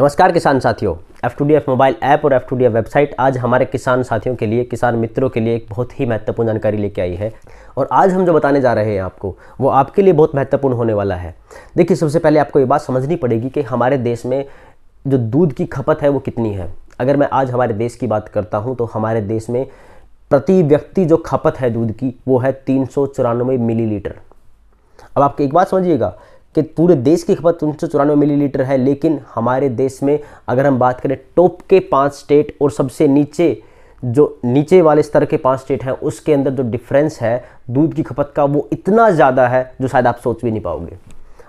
नमस्कार किसान साथियों F two D F mobile app और F two D F website आज हमारे किसान साथियों के लिए किसान मित्रों के लिए एक बहुत ही महत्वपूर्ण जानकारी लेके आई है और आज हम जो बताने जा रहे हैं आपको वो आपके लिए बहुत महत्वपूर्ण होने वाला है देखिए सबसे पहले आपको ये बात समझनी पड़ेगी कि हमारे देश में जो दूध की खपत है वो कितनी है अगर मैं आज हमारे देश की बात करता हूँ तो हमारे देश में प्रति व्यक्ति जो खपत है दूध की वो है तीन मिलीलीटर अब आप एक बात समझिएगा कि पूरे देश की खपत सौ चौरानवे लीटर है लेकिन हमारे देश में अगर हम बात करें टॉप के पाँच स्टेट और सबसे नीचे जो नीचे वाले स्तर के पांच स्टेट हैं उसके अंदर जो डिफरेंस है दूध की खपत का वो इतना ज़्यादा है जो शायद आप सोच भी नहीं पाओगे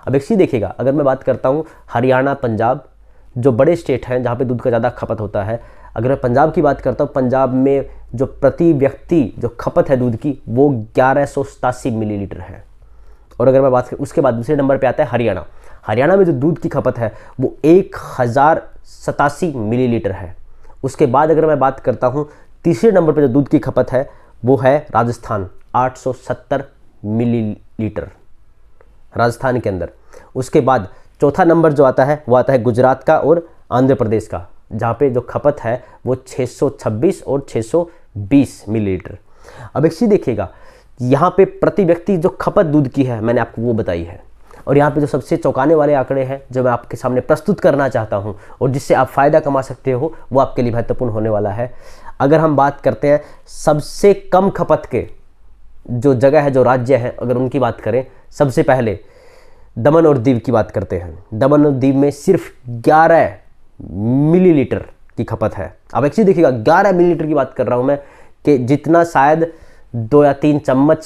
अब एक चीज़ देखिएगा अगर मैं बात करता हूँ हरियाणा पंजाब जो बड़े स्टेट हैं जहाँ पे दूध का ज़्यादा खपत होता है अगर मैं पंजाब की बात करता हूँ पंजाब में जो प्रति व्यक्ति जो खपत है दूध की वो ग्यारह मिलीलीटर है और अगर मैं बात करूँ उसके बाद दूसरे नंबर पर आता है हरियाणा हरियाणा में जो दूध की खपत है वो एक हज़ार सतासी मिलीलीटर है उसके बाद अगर मैं बात करता हूँ तीसरे नंबर पर जो दूध की खपत है वो है राजस्थान 870 मिलीलीटर राजस्थान के अंदर उसके बाद चौथा नंबर जो आता है वो आता है गुजरात का और आंध्र प्रदेश का जहाँ पे जो खपत है वो 626 और 620 मिलीलीटर अब एक सी देखिएगा यहाँ पे प्रति व्यक्ति जो खपत दूध की है मैंने आपको वो बताई है और यहाँ पे जो सबसे चौंकाने वाले आंकड़े हैं जो मैं आपके सामने प्रस्तुत करना चाहता हूँ और जिससे आप फ़ायदा कमा सकते हो वो आपके लिए महत्वपूर्ण होने वाला है अगर हम बात करते हैं सबसे कम खपत के जो जगह है जो राज्य हैं अगर उनकी बात करें सबसे पहले दमन और दीव की बात करते हैं दमन और दीव में सिर्फ 11 मिलीलीटर की खपत है आप एक चीज़ देखिएगा 11 मिलीलीटर की बात कर रहा हूँ मैं कि जितना शायद दो या तीन चम्मच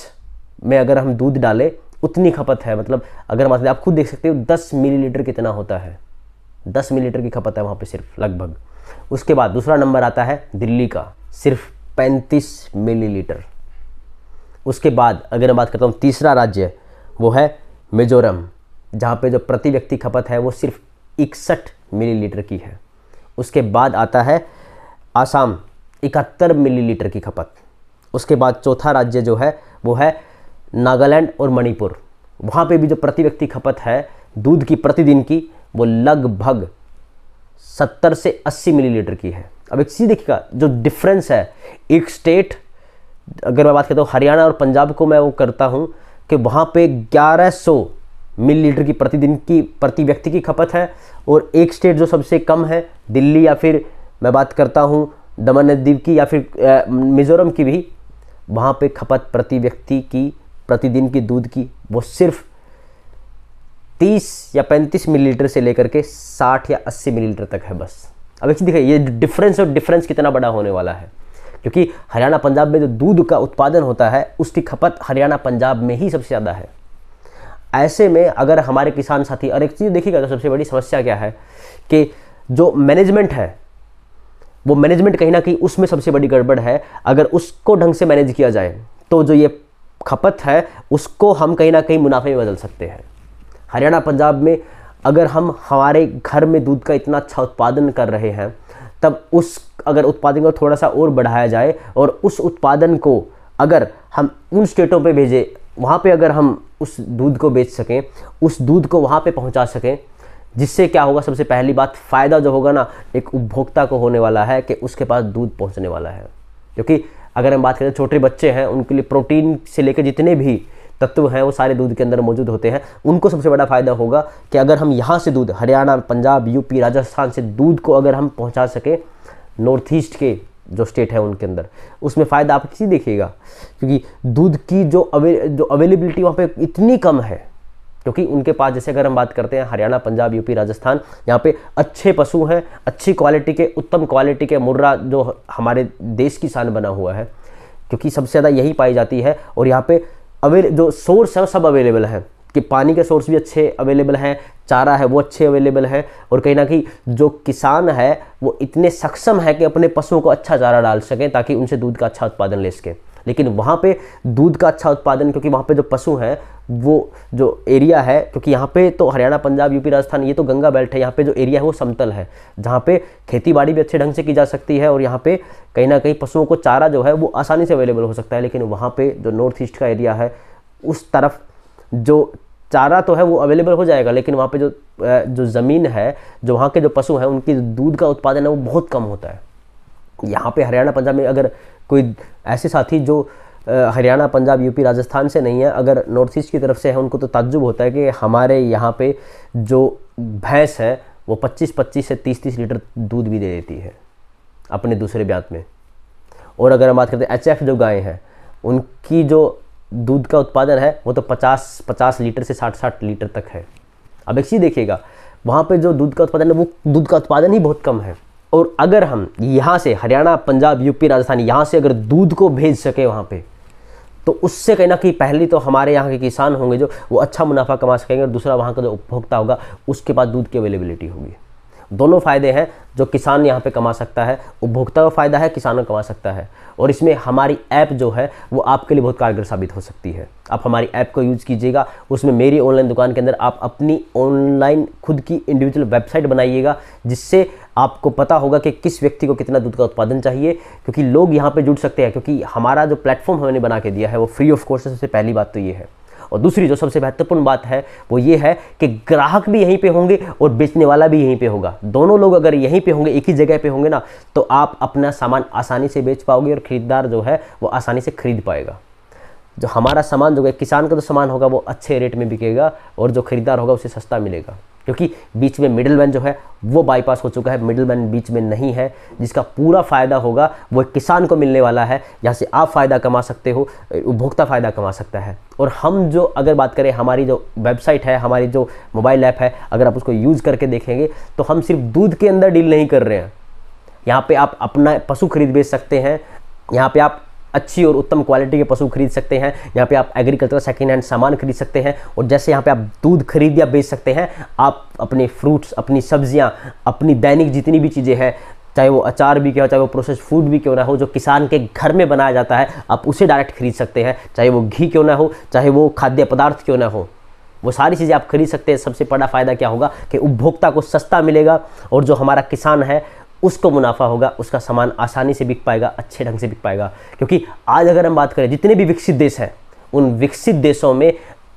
में अगर हम दूध डालें उतनी खपत है मतलब अगर मान आप खुद देख सकते हो दस मिलीलीटर कितना होता है दस मिलीलीटर की खपत है वहाँ पे सिर्फ लगभग उसके बाद दूसरा नंबर आता है दिल्ली का सिर्फ पैंतीस मिलीलीटर उसके बाद अगर मैं बात करता हूँ तीसरा राज्य वो है मिजोरम जहाँ पे जो प्रति व्यक्ति खपत है वो सिर्फ इकसठ मिलीलीटर की है उसके बाद आता है आसाम इकहत्तर मिलीलीटर की खपत उसके बाद चौथा राज्य जो है वो है नागालैंड और मणिपुर वहाँ पे भी जो प्रति व्यक्ति खपत है दूध की प्रतिदिन की वो लगभग 70 से 80 मिलीलीटर की है अब एक चीज़ देखिएगा जो डिफरेंस है एक स्टेट अगर मैं बात करता हूँ हरियाणा और पंजाब को मैं वो करता हूँ कि वहाँ पे 1100 मिलीलीटर की प्रतिदिन की प्रति व्यक्ति की खपत है और एक स्टेट जो सबसे कम है दिल्ली या फिर मैं बात करता हूँ दमन द्वीप की या फिर मिज़ोरम की भी वहाँ पे खपत प्रति व्यक्ति की प्रतिदिन की दूध की वो सिर्फ 30 या 35 मिलीलीटर से लेकर के 60 या 80 मिलीलीटर तक है बस अब एक चीज़ देखिए ये डिफरेंस और डिफरेंस कितना बड़ा होने वाला है क्योंकि हरियाणा पंजाब में जो दूध का उत्पादन होता है उसकी खपत हरियाणा पंजाब में ही सबसे ज़्यादा है ऐसे में अगर हमारे किसान साथी और एक चीज़ देखिएगा तो सबसे बड़ी समस्या क्या है कि जो मैनेजमेंट है वो मैनेजमेंट कहीं ना कहीं उसमें सबसे बड़ी गड़बड़ है अगर उसको ढंग से मैनेज किया जाए तो जो ये खपत है उसको हम कहीं ना कहीं मुनाफे में बदल सकते हैं हरियाणा पंजाब में अगर हम हमारे घर में दूध का इतना अच्छा उत्पादन कर रहे हैं तब उस अगर उत्पादन को थोड़ा सा और बढ़ाया जाए और उस उत्पादन को अगर हम उन स्टेटों पे भेजें वहाँ पे अगर हम उस दूध को बेच सकें उस दूध को वहाँ पे पहुँचा सकें जिससे क्या होगा सबसे पहली बात फ़ायदा जो होगा ना एक उपभोक्ता को होने वाला है कि उसके पास दूध पहुंचने वाला है क्योंकि अगर हम बात करें छोटे बच्चे हैं उनके लिए प्रोटीन से लेकर जितने भी तत्व हैं वो सारे दूध के अंदर मौजूद होते हैं उनको सबसे बड़ा फ़ायदा होगा कि अगर हम यहाँ से दूध हरियाणा पंजाब यूपी राजस्थान से दूध को अगर हम पहुँचा सकें नॉर्थ ईस्ट के जो स्टेट है उनके अंदर उसमें फ़ायदा आप किसी देखिएगा क्योंकि दूध की जो अवे जो अवेलेबिलिटी वहाँ पर इतनी कम है क्योंकि उनके पास जैसे अगर हम बात करते हैं हरियाणा पंजाब यूपी राजस्थान यहाँ पे अच्छे पशु हैं अच्छी क्वालिटी के उत्तम क्वालिटी के मुर्रा जो हमारे देश की शान बना हुआ है क्योंकि सबसे ज़्यादा यही पाई जाती है और यहाँ पे अवेल जो सोर्स है सब अवेलेबल है कि पानी के सोर्स भी अच्छे अवेलेबल हैं चारा है वो अच्छे अवेलेबल है और कहीं ना कहीं जो किसान है वो इतने सक्षम है कि अपने पशुओं को अच्छा चारा डाल सकें ताकि उनसे दूध का अच्छा उत्पादन ले सकें लेकिन वहाँ पे दूध का अच्छा उत्पादन क्योंकि वहाँ पे जो पशु हैं वो जो एरिया है क्योंकि यहाँ पे तो हरियाणा पंजाब यूपी राजस्थान ये तो गंगा बेल्ट है यहाँ पे जो एरिया है वो समतल है जहाँ पे खेती बाड़ी भी अच्छे ढंग से की जा सकती है और यहाँ पे कहीं ना कहीं पशुओं को चारा जो है वो आसानी से अवेलेबल हो सकता है लेकिन वहाँ पर जो नॉर्थ ईस्ट का एरिया है उस तरफ जो चारा तो है वो अवेलेबल हो जाएगा लेकिन वहाँ पर जो जो ज़मीन है जो वहाँ के जो पशु हैं उनकी दूध का उत्पादन है वो बहुत कम होता है यहाँ पर हरियाणा पंजाब में अगर कोई ऐसे साथी जो हरियाणा पंजाब यूपी राजस्थान से नहीं है अगर नॉर्थ ईस्ट की तरफ से है उनको तो ताज्जुब होता है कि हमारे यहाँ पे जो भैंस है वो 25-25 से 30-30 लीटर दूध भी दे देती है अपने दूसरे ब्यात में और अगर हम बात करते हैं एच जो गायें हैं उनकी जो दूध का उत्पादन है वो तो 50 50 लीटर से 60-60 लीटर तक है अब एक चीज़ देखिएगा वहाँ पे जो दूध का उत्पादन है वो दूध का उत्पादन ही बहुत कम है और अगर हम यहाँ से हरियाणा पंजाब यूपी राजस्थान यहाँ से अगर दूध को भेज सके वहाँ पर तो उससे कहीं ना कहीं पहली तो हमारे यहाँ के किसान होंगे जो वो अच्छा मुनाफा कमा सकेंगे और दूसरा वहाँ का जो उपभोक्ता होगा उसके पास दूध की अवेलेबिलिटी होगी दोनों फ़ायदे हैं जो किसान यहाँ पे कमा सकता है उपभोक्ता का फ़ायदा है किसान कमा सकता है और इसमें हमारी ऐप जो है वो आपके लिए बहुत कारगर साबित हो सकती है आप हमारी ऐप को यूज़ कीजिएगा उसमें मेरी ऑनलाइन दुकान के अंदर आप अपनी ऑनलाइन खुद की इंडिविजुअल वेबसाइट बनाइएगा जिससे आपको पता होगा कि किस व्यक्ति को कितना दूध का उत्पादन चाहिए क्योंकि लोग यहाँ पे जुड़ सकते हैं क्योंकि हमारा जो प्लेटफॉर्म हमने बना के दिया है वो फ्री ऑफ कॉस्ट है सबसे पहली बात तो ये है और दूसरी जो सबसे महत्वपूर्ण बात है वो ये है कि ग्राहक भी यहीं पे होंगे और बेचने वाला भी यहीं पे होगा दोनों लोग अगर यहीं पे होंगे एक ही जगह पे होंगे ना तो आप अपना सामान आसानी से बेच पाओगे और ख़रीदार जो है वो आसानी से खरीद पाएगा जो हमारा सामान जो है किसान का जो सामान होगा वो अच्छे रेट में बिकेगा और जो खरीदार होगा उसे सस्ता मिलेगा क्योंकि बीच में मिडिल मैन जो है वो बाईपास हो चुका है मिडिल मैन बीच में नहीं है जिसका पूरा फ़ायदा होगा वो एक किसान को मिलने वाला है जहाँ से आप फ़ायदा कमा सकते हो उपभोक्ता फ़ायदा कमा सकता है और हम जो अगर बात करें हमारी जो वेबसाइट है हमारी जो मोबाइल ऐप है अगर आप उसको यूज़ करके देखेंगे तो हम सिर्फ दूध के अंदर डील नहीं कर रहे हैं यहाँ पर आप अपना पशु खरीद बेच सकते हैं यहाँ पर आप अच्छी और उत्तम क्वालिटी के पशु खरीद सकते हैं यहाँ पे आप एग्रीकल्चर सेकेंड हैंड सामान खरीद सकते हैं और जैसे यहाँ पे आप दूध खरीद या बेच सकते हैं आप अपने फ्रूट्स अपनी सब्जियाँ अपनी दैनिक जितनी भी चीज़ें हैं चाहे वो अचार भी क्यों हो चाहे वो प्रोसेस फूड भी क्यों ना हो जो किसान के घर में बनाया जाता है आप उसे डायरेक्ट खरीद सकते हैं चाहे वो घी क्यों ना हो चाहे वो खाद्य पदार्थ क्यों ना हो वो सारी चीज़ें आप खरीद सकते हैं सबसे बड़ा फ़ायदा क्या होगा कि उपभोक्ता को सस्ता मिलेगा और जो हमारा किसान है उसको मुनाफा होगा उसका सामान आसानी से बिक पाएगा अच्छे ढंग से बिक पाएगा क्योंकि आज अगर हम बात करें जितने भी विकसित देश हैं उन विकसित देशों में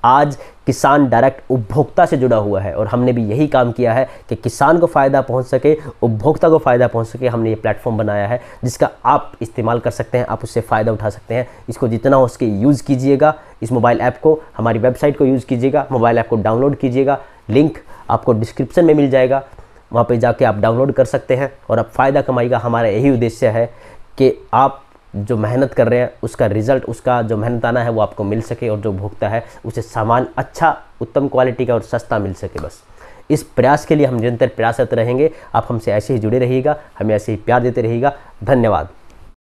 आज किसान डायरेक्ट उपभोक्ता से जुड़ा हुआ है और हमने भी यही काम किया है कि किसान को फ़ायदा पहुंच सके उपभोक्ता को फ़ायदा पहुंच सके हमने ये प्लेटफॉर्म बनाया है जिसका आप इस्तेमाल कर सकते हैं आप उससे फ़ायदा उठा सकते हैं इसको जितना हो उसके यूज़ कीजिएगा इस मोबाइल ऐप को हमारी वेबसाइट को यूज़ कीजिएगा मोबाइल ऐप को डाउनलोड कीजिएगा लिंक आपको डिस्क्रिप्शन में मिल जाएगा वहाँ पे जाके आप डाउनलोड कर सकते हैं और अब फ़ायदा का हमारा यही उद्देश्य है कि आप जो मेहनत कर रहे हैं उसका रिज़ल्ट उसका जो मेहनत आना है वो आपको मिल सके और जो भोगता है उसे सामान अच्छा उत्तम क्वालिटी का और सस्ता मिल सके बस इस प्रयास के लिए हम निरंतर प्रयासरत रहेंगे आप हमसे ऐसे ही जुड़े रहिएगा हमें ऐसे ही प्यार देते रहिएगा धन्यवाद